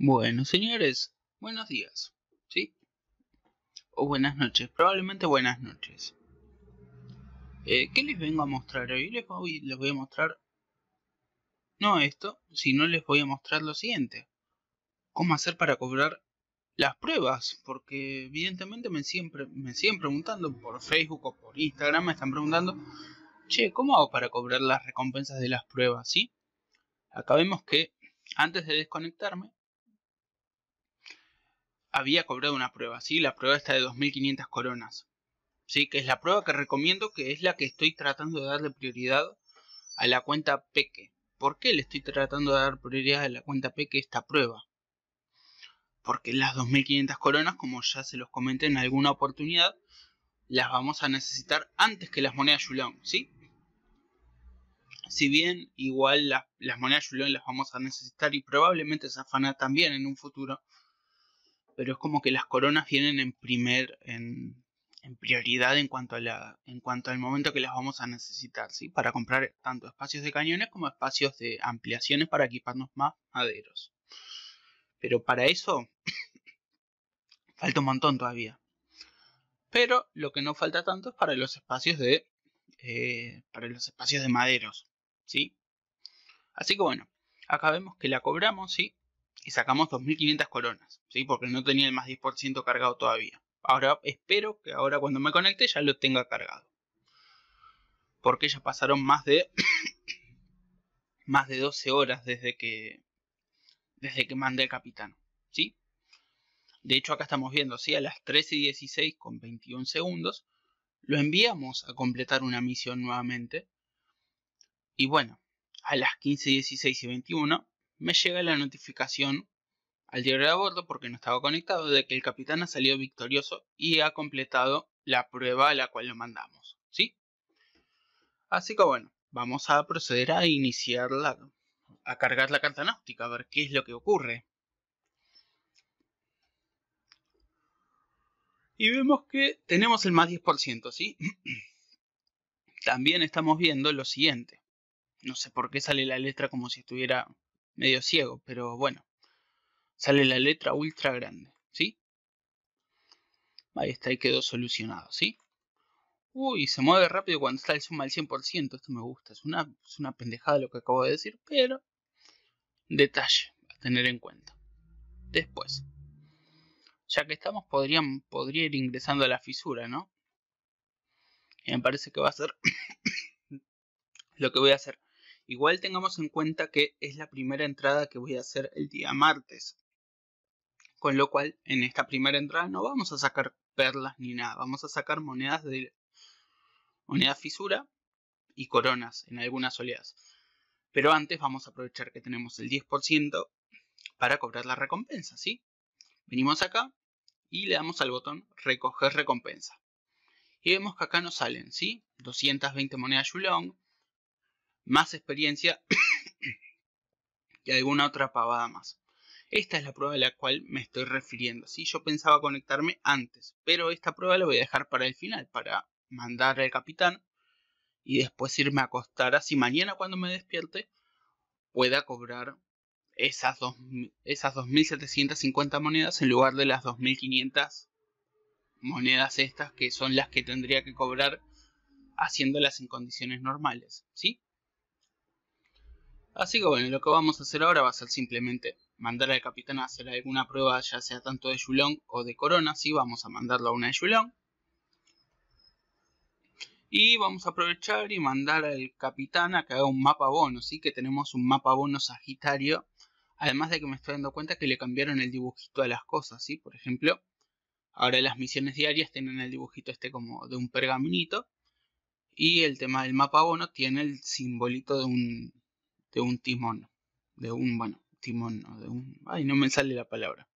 Bueno, señores, buenos días, ¿sí? O buenas noches, probablemente buenas noches. Eh, ¿Qué les vengo a mostrar hoy? Les voy, a mostrar... No esto, sino les voy a mostrar lo siguiente. ¿Cómo hacer para cobrar las pruebas? Porque evidentemente me, siempre, me siguen preguntando por Facebook o por Instagram, me están preguntando... Che, ¿cómo hago para cobrar las recompensas de las pruebas? ¿Sí? Acá vemos que antes de desconectarme había cobrado una prueba, ¿sí? La prueba está de 2.500 coronas, ¿sí? Que es la prueba que recomiendo, que es la que estoy tratando de darle prioridad a la cuenta Peque. ¿Por qué le estoy tratando de dar prioridad a la cuenta Peque esta prueba? Porque las 2.500 coronas, como ya se los comenté en alguna oportunidad, las vamos a necesitar antes que las monedas Yulon, ¿sí? Si bien igual las monedas Yulon las vamos a necesitar y probablemente Zafana también en un futuro, pero es como que las coronas vienen en primer, en, en prioridad en cuanto, a la, en cuanto al momento que las vamos a necesitar, ¿sí? Para comprar tanto espacios de cañones como espacios de ampliaciones para equiparnos más maderos. Pero para eso falta un montón todavía. Pero lo que no falta tanto es para los espacios de eh, para los espacios de maderos, ¿sí? Así que bueno, acá vemos que la cobramos, ¿sí? y sacamos 2.500 coronas, ¿sí? porque no tenía el más 10% cargado todavía. Ahora espero que ahora cuando me conecte ya lo tenga cargado. Porque ya pasaron más de más de 12 horas desde que desde que mandé al capitán, ¿sí? De hecho acá estamos viendo, ¿sí? A las 13 y 16 con 21 segundos lo enviamos a completar una misión nuevamente. Y bueno, a las 15, 16 y 21 me llega la notificación al diario de bordo porque no estaba conectado de que el capitán ha salido victorioso y ha completado la prueba a la cual lo mandamos, ¿sí? Así que bueno, vamos a proceder a iniciar la, a cargar la carta náutica, a ver qué es lo que ocurre. Y vemos que tenemos el más 10%, ¿sí? También estamos viendo lo siguiente. No sé por qué sale la letra como si estuviera medio ciego, pero bueno. Sale la letra ultra grande, ¿sí? Ahí está, ahí quedó solucionado, ¿sí? Uy, se mueve rápido cuando está el zoom al 100%, esto me gusta. Es una, una pendejada lo que acabo de decir, pero detalle a tener en cuenta. Después, ya que estamos, podrían, podría ir ingresando a la fisura, ¿no? Y me parece que va a ser lo que voy a hacer. Igual tengamos en cuenta que es la primera entrada que voy a hacer el día martes. Con lo cual, en esta primera entrada no vamos a sacar perlas ni nada. Vamos a sacar monedas de moneda fisura y coronas en algunas oleadas. Pero antes vamos a aprovechar que tenemos el 10% para cobrar la recompensa, ¿sí? Venimos acá y le damos al botón recoger recompensa. Y vemos que acá nos salen, ¿sí? 220 monedas Yulong, más experiencia y alguna otra pavada más. Esta es la prueba a la cual me estoy refiriendo. Si ¿sí? yo pensaba conectarme antes, pero esta prueba la voy a dejar para el final, para mandar al capitán y después irme a acostar. Así mañana cuando me despierte pueda cobrar esas, dos, esas 2.750 monedas en lugar de las 2.500 monedas estas que son las que tendría que cobrar haciéndolas en condiciones normales. ¿Sí? Así que bueno, lo que vamos a hacer ahora va a ser simplemente mandar al capitán a hacer alguna prueba, ya sea tanto de Yulong o de Corona. Sí, vamos a mandarlo a una de Yulong. Y vamos a aprovechar y mandar al capitán a que haga un mapa bono, ¿sí? Que tenemos un mapa bono Sagitario. Además de que me estoy dando cuenta que le cambiaron el dibujito a las cosas, ¿sí? Por ejemplo, ahora las misiones diarias tienen el dibujito este como de un pergaminito. Y el tema del mapa bono tiene el simbolito de un, de un timón, de un, bueno, timón, de un, ay, no me sale la palabra.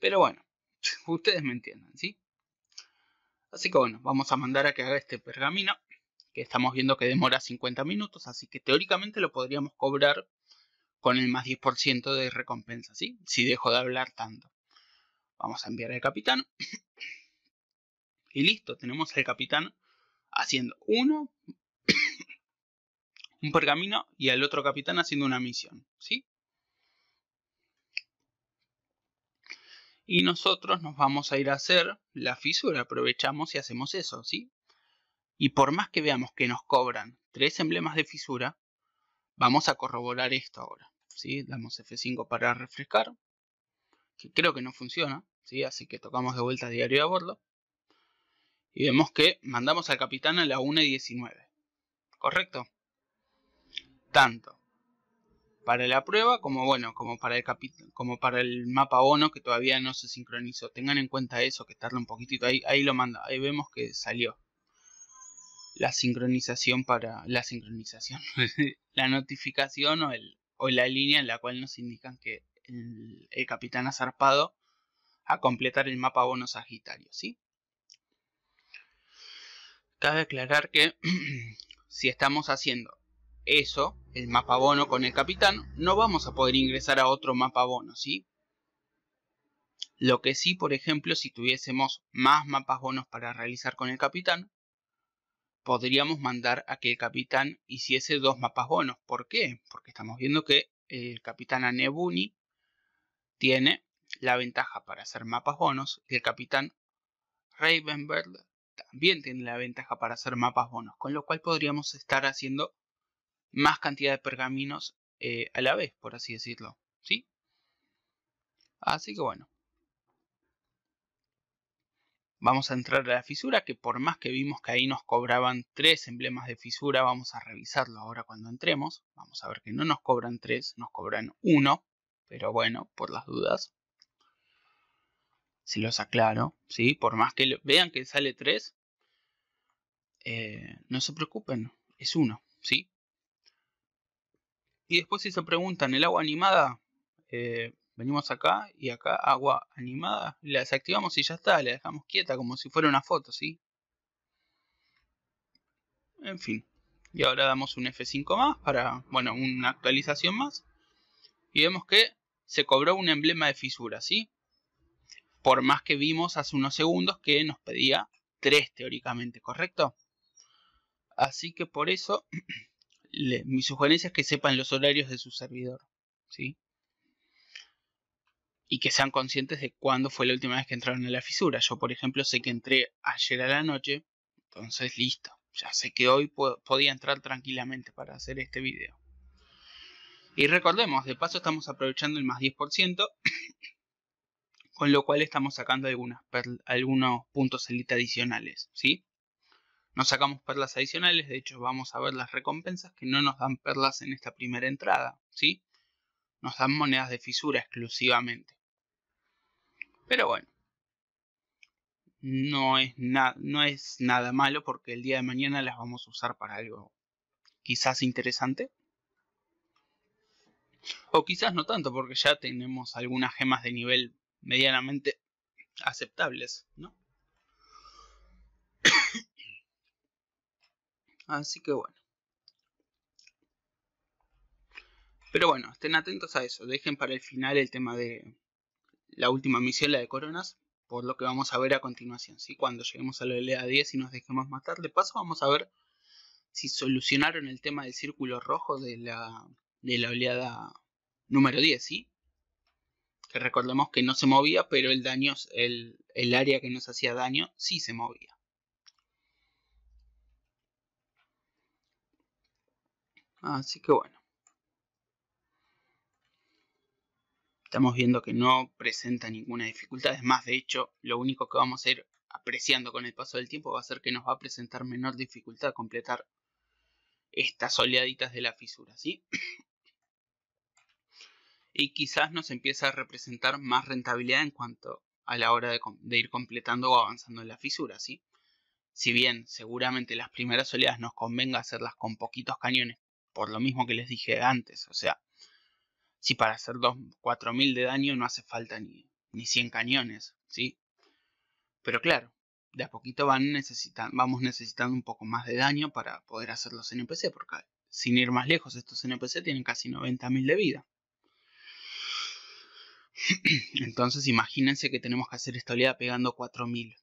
Pero bueno, ustedes me entienden, ¿sí? Así que bueno, vamos a mandar a que haga este pergamino, que estamos viendo que demora 50 minutos, así que teóricamente lo podríamos cobrar con el más 10% de recompensa, ¿sí? Si dejo de hablar tanto. Vamos a enviar al capitán. y listo, tenemos al capitán haciendo uno un pergamino y al otro capitán haciendo una misión, ¿sí? Y nosotros nos vamos a ir a hacer la fisura, aprovechamos y hacemos eso, ¿sí? Y por más que veamos que nos cobran tres emblemas de fisura, vamos a corroborar esto ahora, ¿sí? Damos F5 para refrescar, que creo que no funciona, ¿sí? Así que tocamos de vuelta diario a bordo. Y vemos que mandamos al capitán a la 1.19, ¿Correcto? tanto para la prueba como bueno como para el como para el mapa bono que todavía no se sincronizó tengan en cuenta eso que tarda un poquitito ahí ahí lo manda ahí vemos que salió la sincronización para la sincronización la notificación o, el, o la línea en la cual nos indican que el, capitán ha zarpado a completar el mapa bono sagitario sí cabe aclarar que si estamos haciendo eso, el mapa bono con el capitán, no vamos a poder ingresar a otro mapa bono, ¿sí? Lo que sí, por ejemplo, si tuviésemos más mapas bonos para realizar con el capitán, podríamos mandar a que el capitán hiciese dos mapas bonos. ¿Por qué? Porque estamos viendo que el capitán Anebuni tiene la ventaja para hacer mapas bonos y el capitán Ravenberg también tiene la ventaja para hacer mapas bonos, con lo cual podríamos estar haciendo más cantidad de pergaminos eh, a la vez, por así decirlo. ¿Sí? Así que bueno. Vamos a entrar a la fisura, que por más que vimos que ahí nos cobraban tres emblemas de fisura, vamos a revisarlo ahora cuando entremos. Vamos a ver que no nos cobran tres, nos cobran uno, pero bueno, por las dudas. Si los aclaro, ¿sí? Por más que vean que sale tres, eh, no se preocupen, es uno, ¿sí? Y después si se preguntan, ¿el agua animada? Eh, venimos acá y acá agua animada, la desactivamos y ya está, la dejamos quieta como si fuera una foto, ¿sí? En fin. Y ahora damos un F5 más para, bueno, una actualización más. Y vemos que se cobró un emblema de fisura, ¿sí? Por más que vimos hace unos segundos que nos pedía 3 teóricamente, ¿correcto? Así que por eso mi sugerencia es que sepan los horarios de su servidor, ¿sí? Y que sean conscientes de cuándo fue la última vez que entraron en la fisura. Yo, por ejemplo, sé que entré ayer a la noche, entonces listo. Ya sé que hoy podía entrar tranquilamente para hacer este video. Y recordemos, de paso estamos aprovechando el más 10%, con lo cual estamos sacando algunos puntos lista adicionales, ¿sí? No sacamos perlas adicionales, de hecho vamos a ver las recompensas que no nos dan perlas en esta primera entrada, ¿sí? Nos dan monedas de fisura exclusivamente. Pero bueno, no es, no es nada malo porque el día de mañana las vamos a usar para algo quizás interesante. O quizás no tanto porque ya tenemos algunas gemas de nivel medianamente aceptables, ¿no? Así que bueno. Pero bueno, estén atentos a eso. Dejen para el final el tema de la última misión, la de Coronas, por lo que vamos a ver a continuación. ¿sí? Cuando lleguemos a la oleada 10 y nos dejemos matar, de paso vamos a ver si solucionaron el tema del círculo rojo de la, oleada número 10, Que recordemos que no se movía, pero el daño, el, el área que nos hacía daño sí se movía. Así que bueno. Estamos viendo que no presenta ninguna dificultad. Es más, de hecho, lo único que vamos a ir apreciando con el paso del tiempo va a ser que nos va a presentar menor dificultad completar estas oleaditas de la fisura, ¿sí? y quizás nos empieza a representar más rentabilidad en cuanto a la hora de, de, ir completando o avanzando en la fisura, ¿sí? Si bien seguramente las primeras oleadas nos convenga hacerlas con poquitos cañones por lo mismo que les dije antes, o sea, si para hacer 4000 de daño no hace falta ni, ni 100 cañones, ¿sí? Pero claro, de a poquito van necesitando, vamos necesitando un poco más de daño para poder hacer los NPC, porque sin ir más lejos, estos NPC tienen casi 90.000 de vida. Entonces imagínense que tenemos que hacer esta oleada pegando 4000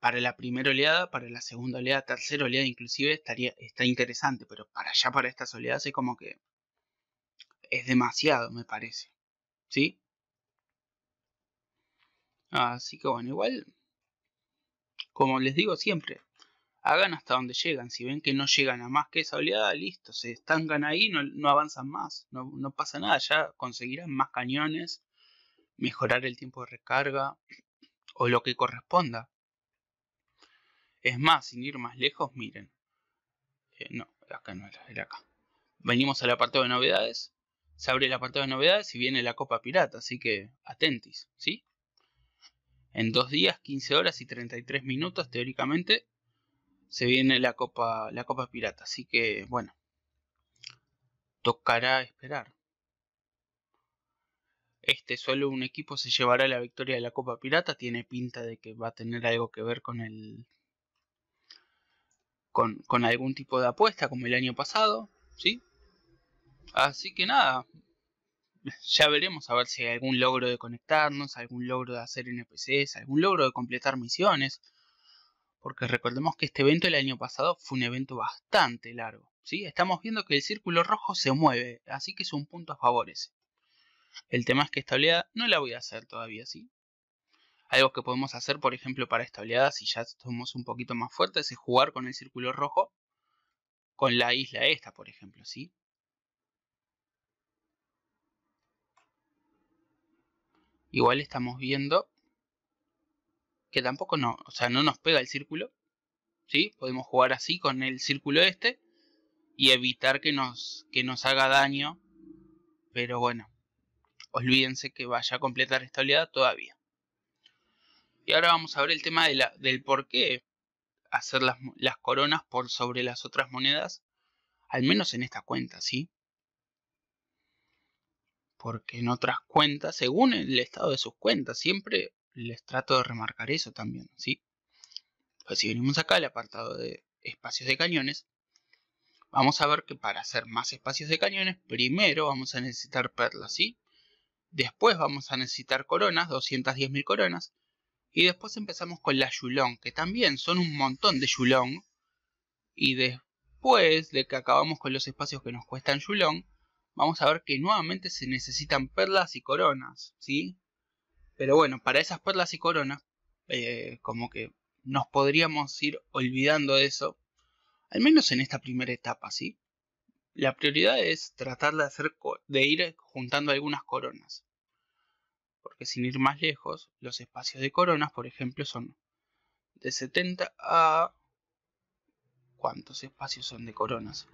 para la primera oleada, para la segunda oleada, tercera oleada inclusive estaría, está interesante, pero para allá, para estas oleadas es como que es demasiado, me parece. ¿Sí? Así que bueno, igual, como les digo siempre, hagan hasta donde llegan. Si ven que no llegan a más que esa oleada, listo, se estancan ahí, no, avanzan más, no, no pasa nada, ya conseguirán más cañones, mejorar el tiempo de recarga o lo que corresponda. Es más, sin ir más lejos, miren. Eh, no, acá no era, era acá. Venimos al apartado de novedades. Se abre el apartado de novedades y viene la Copa Pirata, así que atentis, ¿sí? En dos días, 15 horas y 33 minutos, teóricamente, se viene la Copa, la Copa Pirata. Así que, bueno, tocará esperar. Este solo un equipo se llevará la victoria de la Copa Pirata. Tiene pinta de que va a tener algo que ver con el con, algún tipo de apuesta como el año pasado, ¿sí? Así que nada, ya veremos a ver si hay algún logro de conectarnos, algún logro de hacer NPCs, algún logro de completar misiones. Porque recordemos que este evento el año pasado fue un evento bastante largo. ¿sí? Estamos viendo que el círculo rojo se mueve, así que es un punto a favor El tema es que esta oleada no la voy a hacer todavía, ¿sí? Algo que podemos hacer, por ejemplo, para esta oleada, si ya somos un poquito más fuertes, es jugar con el círculo rojo con la isla esta, por ejemplo, ¿sí? Igual estamos viendo que tampoco no, sea, no nos pega el círculo, ¿sí? Podemos jugar así con el círculo este y evitar que nos, que nos haga daño, pero bueno, olvídense que vaya a completar esta oleada todavía. Y ahora vamos a ver el tema del por qué hacer las, las coronas por sobre las otras monedas, al menos en esta cuenta, ¿sí? Porque en otras cuentas, según el estado de sus cuentas, siempre les trato de remarcar eso también, ¿sí? Pues si venimos acá al apartado de espacios de cañones, vamos a ver que para hacer más espacios de cañones, primero vamos a necesitar perlas, ¿sí? Después vamos a necesitar coronas, 210.000 coronas. Y después empezamos con la Yulong, que también son un montón de Yulong. Y después de que acabamos con los espacios que nos cuestan Yulong, vamos a ver que nuevamente se necesitan perlas y coronas, ¿sí? Pero bueno, para esas perlas y coronas, eh, como que nos podríamos ir olvidando de eso, al menos en esta primera etapa, ¿sí? La prioridad es tratar de, hacer de ir juntando algunas coronas. Que sin ir más lejos, los espacios de coronas, por ejemplo, son de 70 a... ¿Cuántos espacios son de coronas?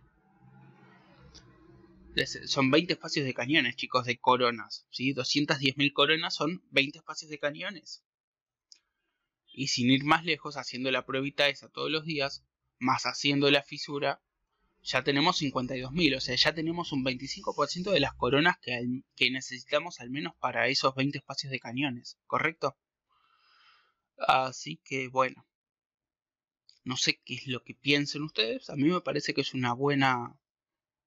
Son 20 espacios de cañones, chicos, de coronas. ¿sí? 210.000 coronas son 20 espacios de cañones. Y sin ir más lejos, haciendo la pruebita esa todos los días, más haciendo la fisura, ya tenemos 52.000, o sea, ya tenemos un 25% de las coronas que, necesitamos al menos para esos 20 espacios de cañones, ¿correcto? Así que bueno, no sé qué es lo que piensen ustedes, a mí me parece que es una buena,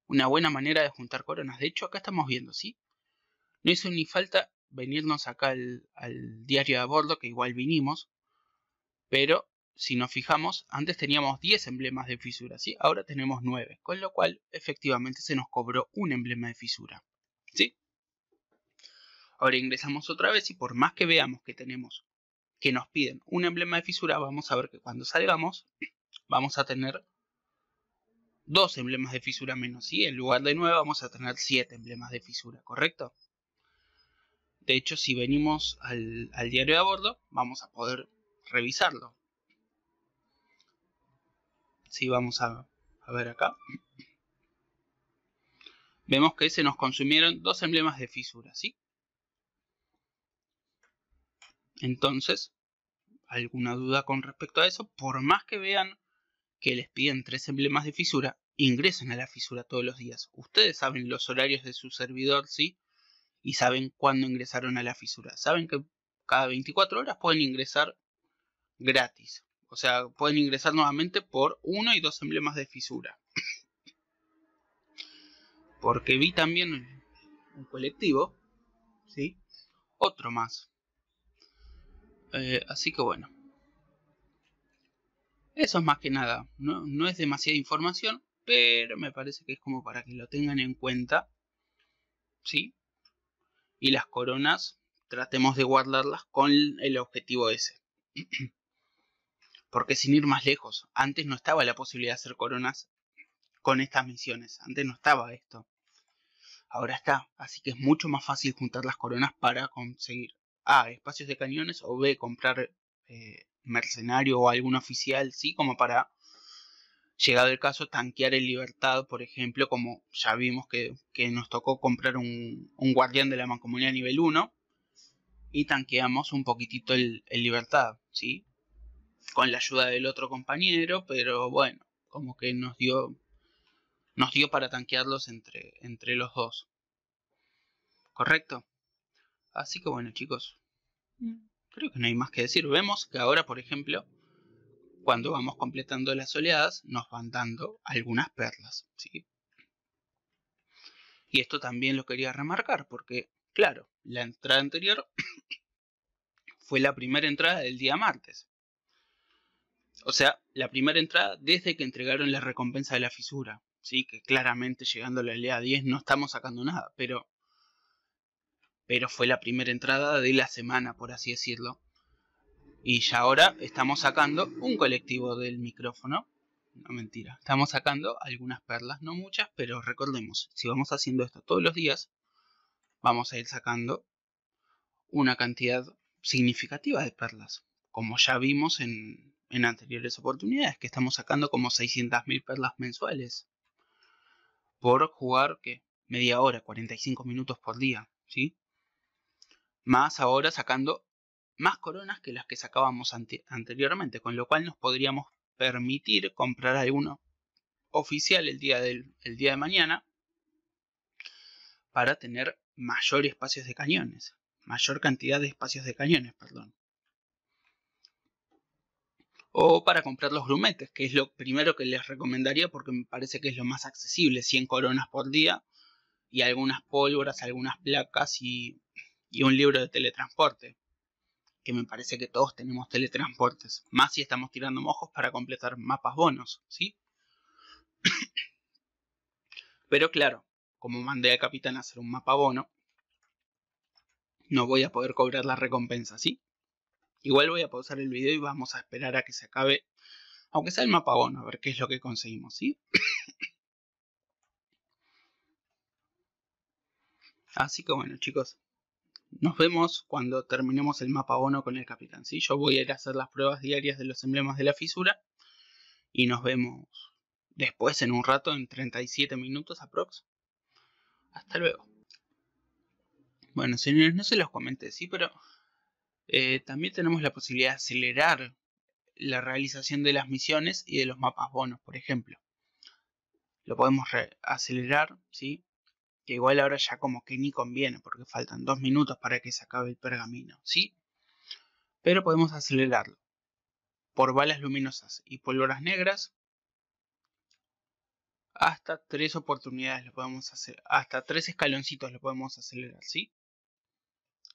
una buena manera de juntar coronas. De hecho, acá estamos viendo, ¿sí? No hizo ni falta venirnos acá al, diario de bordo, que igual vinimos, pero si nos fijamos, antes teníamos 10 emblemas de fisura, ¿sí? Ahora tenemos 9, con lo cual efectivamente se nos cobró un emblema de fisura, ¿sí? Ahora ingresamos otra vez y por más que veamos que tenemos que nos piden un emblema de fisura, vamos a ver que cuando salgamos vamos a tener dos emblemas de fisura menos, ¿sí? En lugar de 9 vamos a tener 7 emblemas de fisura, ¿correcto? De hecho, si venimos al, diario de a bordo, vamos a poder revisarlo si vamos a, ver acá, vemos que se nos consumieron dos emblemas de fisura, ¿sí? Entonces, alguna duda con respecto a eso, por más que vean que les piden tres emblemas de fisura, ingresen a la fisura todos los días. Ustedes saben los horarios de su servidor, ¿sí? Y saben cuándo ingresaron a la fisura. Saben que cada 24 horas pueden ingresar gratis. O sea, pueden ingresar nuevamente por uno y dos emblemas de fisura. Porque vi también un colectivo, ¿sí? Otro más. Eh, así que bueno. Eso es más que nada. No, no es demasiada información, pero me parece que es como para que lo tengan en cuenta. ¿Sí? Y las coronas, tratemos de guardarlas con el objetivo ese. porque sin ir más lejos, antes no estaba la posibilidad de hacer coronas con estas misiones, antes no estaba esto. Ahora está, así que es mucho más fácil juntar las coronas para conseguir A, espacios de cañones o B, comprar eh, mercenario o algún oficial, sí, como para, llegado el caso, tanquear el libertad, por ejemplo, como ya vimos que, nos tocó comprar un, guardián de la mancomunidad nivel 1 y tanqueamos un poquitito el libertad, sí, con la ayuda del otro compañero, pero bueno, como que nos dio nos dio para tanquearlos entre, entre los dos. ¿Correcto? Así que bueno, chicos, mm. creo que no hay más que decir. Vemos que ahora, por ejemplo, cuando vamos completando las oleadas, nos van dando algunas perlas, ¿sí? Y esto también lo quería remarcar, porque, claro, la entrada anterior fue la primera entrada del día martes o sea, la primera entrada desde que entregaron la recompensa de la fisura. Sí, que claramente llegando a la LEA 10 no estamos sacando nada, pero. Pero fue la primera entrada de la semana, por así decirlo. Y ya ahora estamos sacando un colectivo del micrófono. No mentira, estamos sacando algunas perlas, no muchas, pero recordemos, si vamos haciendo esto todos los días, vamos a ir sacando una cantidad significativa de perlas, como ya vimos en, en anteriores oportunidades, que estamos sacando como 600.000 perlas mensuales. Por jugar, que Media hora, 45 minutos por día, ¿sí? Más ahora sacando más coronas que las que sacábamos anteriormente, con lo cual nos podríamos permitir comprar alguno oficial el día, del, día de mañana para tener mayor espacios de cañones, mayor cantidad de espacios de cañones, perdón o para comprar los grumetes, que es lo primero que les recomendaría porque me parece que es lo más accesible, 100 coronas por día y algunas pólvoras, algunas placas y, y un libro de teletransporte, que me parece que todos tenemos teletransportes, más si estamos tirando mojos para completar mapas bonos, ¿sí? Pero claro, como mandé al capitán a hacer un mapa bono, no voy a poder cobrar la recompensa, ¿sí? Igual voy a pausar el video y vamos a esperar a que se acabe, aunque sea el mapa bono, a ver qué es lo que conseguimos, ¿sí? Así que bueno, chicos, nos vemos cuando terminemos el mapa bono con el capitán. ¿sí? Yo voy a ir a hacer las pruebas diarias de los emblemas de la fisura. Y nos vemos después en un rato, en 37 minutos aprox. Hasta luego. Bueno, señores, no se los comenté, sí, pero eh, también tenemos la posibilidad de acelerar la realización de las misiones y de los mapas bonos, por ejemplo. Lo podemos acelerar, ¿sí? Que igual ahora ya como que ni conviene, porque faltan dos minutos para que se acabe el pergamino, ¿sí? Pero podemos acelerarlo por balas luminosas y pólvoras negras. Hasta tres oportunidades lo podemos hacer, hasta tres escaloncitos lo podemos acelerar, ¿sí?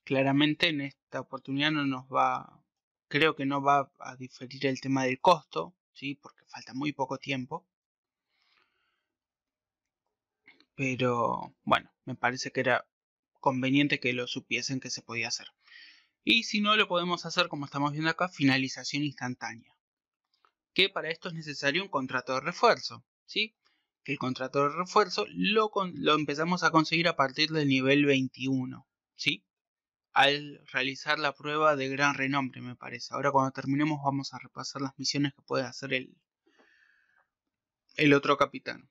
Claramente en esta oportunidad no nos va, creo que no va a diferir el tema del costo, ¿sí? porque falta muy poco tiempo. Pero bueno, me parece que era conveniente que lo supiesen que se podía hacer. Y si no, lo podemos hacer como estamos viendo acá, finalización instantánea. Que para esto es necesario un contrato de refuerzo, ¿sí? Que el contrato de refuerzo lo, lo empezamos a conseguir a partir del nivel 21, ¿sí? al realizar la prueba de gran renombre, me parece. Ahora cuando terminemos vamos a repasar las misiones que puede hacer el, el otro capitán.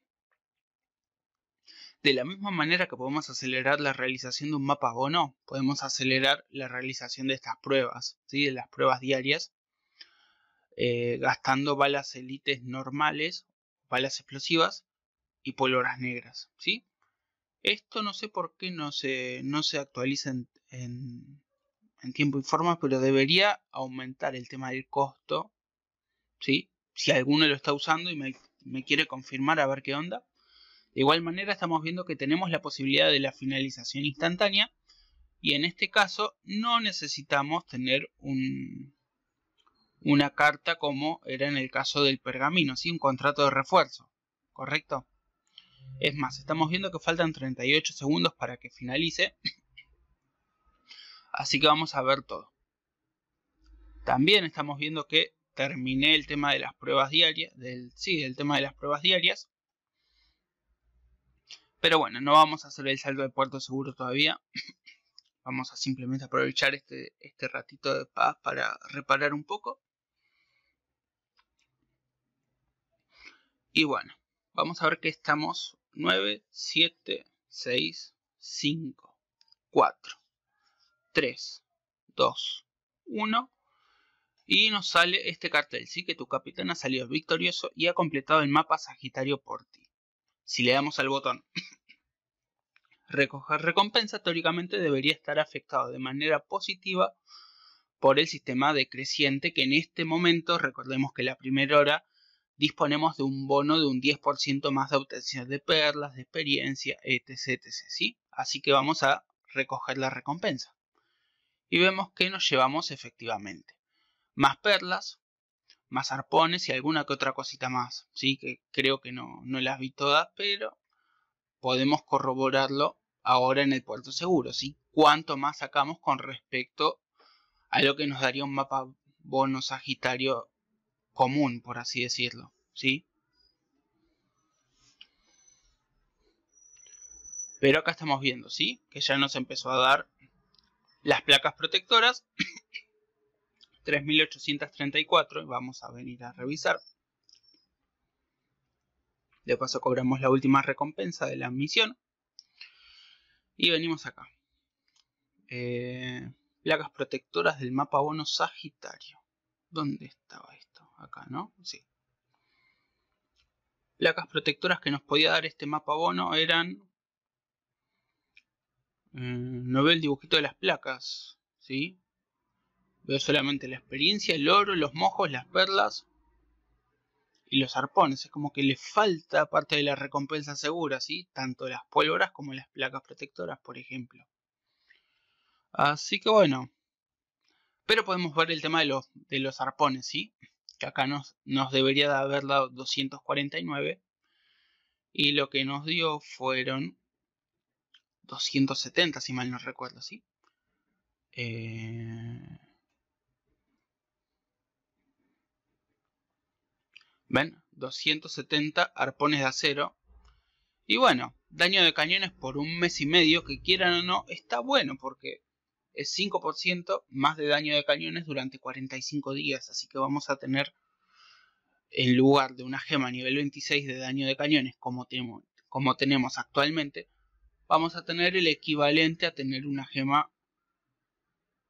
De la misma manera que podemos acelerar la realización de un mapa o no, podemos acelerar la realización de estas pruebas, ¿sí? de las pruebas diarias, eh, gastando balas élites normales, balas explosivas y polvoras negras. ¿sí? Esto no sé por qué no se, no se actualiza en, en, tiempo y forma, pero debería aumentar el tema del costo. ¿sí? Si alguno lo está usando y me, quiere confirmar a ver qué onda. De igual manera estamos viendo que tenemos la posibilidad de la finalización instantánea y en este caso no necesitamos tener un, una carta como era en el caso del pergamino, ¿sí? un contrato de refuerzo, ¿correcto? Es más, estamos viendo que faltan 38 segundos para que finalice Así que vamos a ver todo. También estamos viendo que terminé el tema de las pruebas diarias, del, sí, el tema de las pruebas diarias. Pero bueno, no vamos a hacer el salto de puerto seguro todavía. Vamos a simplemente aprovechar este, este ratito de paz para reparar un poco. Y bueno, vamos a ver que estamos 9, 7, 6, 5, 4. 3, 2, 1. Y nos sale este cartel. Sí que tu capitán ha salido victorioso y ha completado el mapa Sagitario por ti. Si le damos al botón recoger recompensa, teóricamente debería estar afectado de manera positiva por el sistema decreciente que en este momento, recordemos que la primera hora disponemos de un bono de un 10% más de obtención de perlas, de experiencia, etc, etc, ¿sí? Así que vamos a recoger la recompensa y vemos que nos llevamos efectivamente. Más perlas, más arpones y alguna que otra cosita más. Sí, que creo que no, no las vi todas, pero podemos corroborarlo ahora en el puerto seguro. ¿sí? Cuánto más sacamos con respecto a lo que nos daría un mapa bono sagitario común, por así decirlo. ¿sí? Pero acá estamos viendo, ¿sí? Que ya nos empezó a dar las placas protectoras, 3.834, vamos a venir a revisar. De paso cobramos la última recompensa de la misión. Y venimos acá. Eh, placas protectoras del mapa bono Sagitario. ¿Dónde estaba esto? Acá, ¿no? Sí. Placas protectoras que nos podía dar este mapa bono eran Mm, no veo el dibujito de las placas, ¿sí? Veo solamente la experiencia, el oro, los mojos, las perlas y los arpones. Es como que le falta parte de la recompensa segura, ¿sí? Tanto las pólvoras como las placas protectoras, por ejemplo. Así que bueno. Pero podemos ver el tema de los, de los arpones, ¿sí? Que acá nos, nos debería de haber dado 249. Y lo que nos dio fueron 270, si mal no recuerdo, ¿sí? Eh, ¿Ven? 270 arpones de acero. Y bueno, daño de cañones por un mes y medio, que quieran o no, está bueno porque es 5% más de daño de cañones durante 45 días. Así que vamos a tener, en lugar de una gema nivel 26 de daño de cañones como tenemos actualmente, vamos a tener el equivalente a tener una gema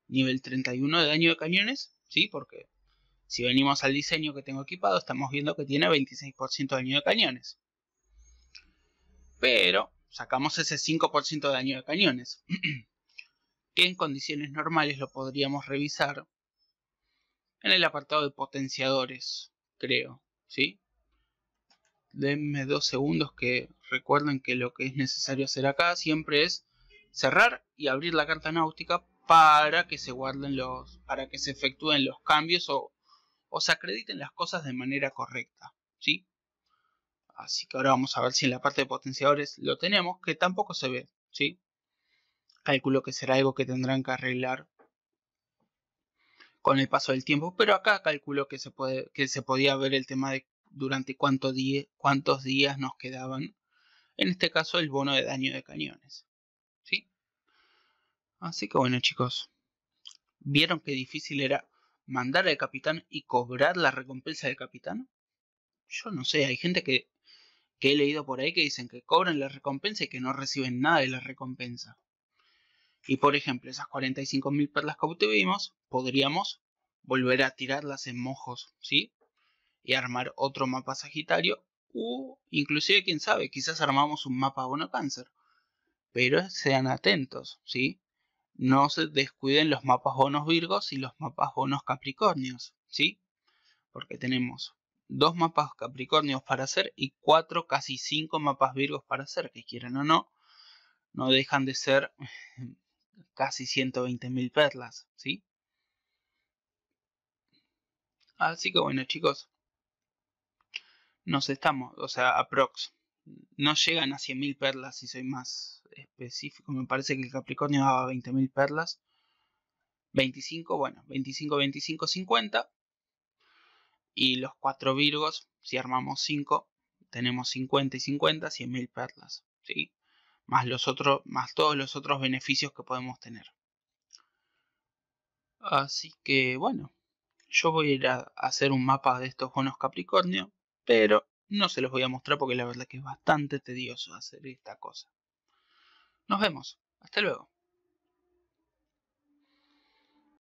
nivel 31 de daño de cañones, ¿sí? Porque si venimos al diseño que tengo equipado, estamos viendo que tiene 26% de daño de cañones. Pero sacamos ese 5% de daño de cañones, que en condiciones normales lo podríamos revisar en el apartado de potenciadores, creo, ¿sí? denme dos segundos que recuerden que lo que es necesario hacer acá siempre es cerrar y abrir la carta náutica para que se guarden los, para que se efectúen los cambios o, se acrediten las cosas de manera correcta, ¿sí? Así que ahora vamos a ver si en la parte de potenciadores lo tenemos, que tampoco se ve, ¿sí? Calculo que será algo que tendrán que arreglar con el paso del tiempo, pero acá calculo que se, puede, que se podía ver el tema de durante cuánto cuántos días nos quedaban, en este caso el bono de daño de cañones. ¿sí? Así que bueno chicos, ¿vieron qué difícil era mandar al capitán y cobrar la recompensa del capitán? Yo no sé, hay gente que, que he leído por ahí que dicen que cobran la recompensa y que no reciben nada de la recompensa. Y por ejemplo, esas 45.000 perlas que obtuvimos, podríamos volver a tirarlas en mojos, ¿sí? y armar otro mapa Sagitario u inclusive quién sabe, quizás armamos un mapa Bono Cáncer. Pero sean atentos, ¿sí? No se descuiden los mapas Bonos Virgos y los mapas Bonos Capricornios, ¿sí? Porque tenemos dos mapas Capricornios para hacer y cuatro, casi cinco mapas Virgos para hacer, que quieran o no, no dejan de ser casi 120.000 perlas, ¿sí? Así que bueno chicos, nos estamos, o sea, aprox. No llegan a 100.000 perlas, si soy más específico. Me parece que el Capricornio daba 20.000 perlas. 25, bueno, 25, 25, 50. Y los cuatro Virgos, si armamos 5, tenemos 50 y 50, 100.000 perlas. ¿sí? Más, los otros, más todos los otros beneficios que podemos tener. Así que, bueno, yo voy a ir a hacer un mapa de estos bonos Capricornio pero no se los voy a mostrar porque la verdad que es bastante tedioso hacer esta cosa. Nos vemos. Hasta luego.